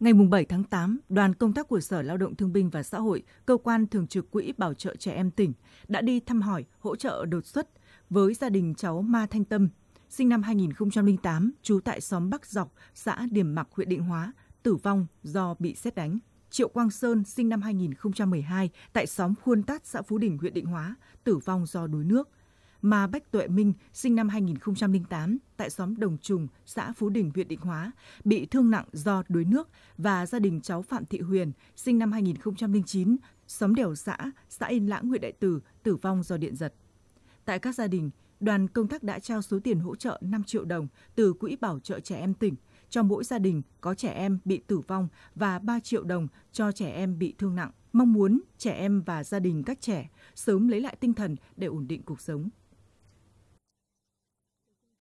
Ngày 7 tháng 8, đoàn công tác của Sở Lao động Thương binh và Xã hội, Cơ quan Thường trực Quỹ Bảo trợ Trẻ Em tỉnh đã đi thăm hỏi, hỗ trợ đột xuất với gia đình cháu Ma Thanh Tâm, sinh năm 2008, trú tại xóm Bắc Dọc, xã Điểm Mặc, huyện Định Hóa, tử vong do bị xét đánh. Triệu Quang Sơn, sinh năm 2012, tại xóm Khuôn Tát, xã Phú Đình, huyện Định Hóa, tử vong do đuối nước mà Bách Tuệ Minh, sinh năm 2008, tại xóm Đồng Trùng, xã Phú Đình, huyện Định Hóa, bị thương nặng do đuối nước và gia đình cháu Phạm Thị Huyền, sinh năm 2009, xóm Đèo Xã, xã Yên Lãng, huyện Đại Từ, tử vong do điện giật. Tại các gia đình, đoàn công tác đã trao số tiền hỗ trợ 5 triệu đồng từ Quỹ Bảo trợ Trẻ Em tỉnh cho mỗi gia đình có trẻ em bị tử vong và 3 triệu đồng cho trẻ em bị thương nặng. Mong muốn trẻ em và gia đình các trẻ sớm lấy lại tinh thần để ổn định cuộc sống.